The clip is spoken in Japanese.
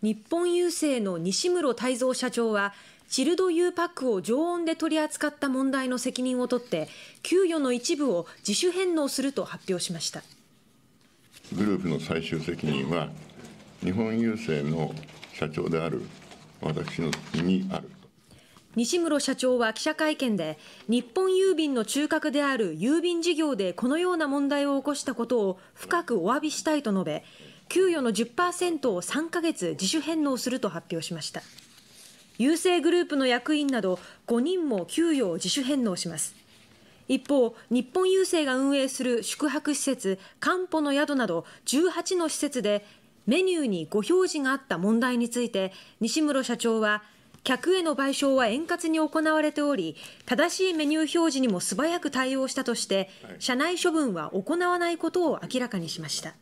日本郵政の西室泰三社長はチルド U パックを常温で取り扱った問題の責任を取って給与の一部を自主返納すると発表しましたグループの最終責任は日本郵政の社長である私の身にある西室社長は記者会見で日本郵便の中核である郵便事業でこのような問題を起こしたことを深くお詫びしたいと述べ給与の10%を3ヶ月自主返納すると発表しました郵政グループの役員など5人も給与を自主返納します一方日本郵政が運営する宿泊施設かんぽの宿など18の施設でメニューにご表示があった問題について西室社長は客への賠償は円滑に行われており正しいメニュー表示にも素早く対応したとして社内処分は行わないことを明らかにしました。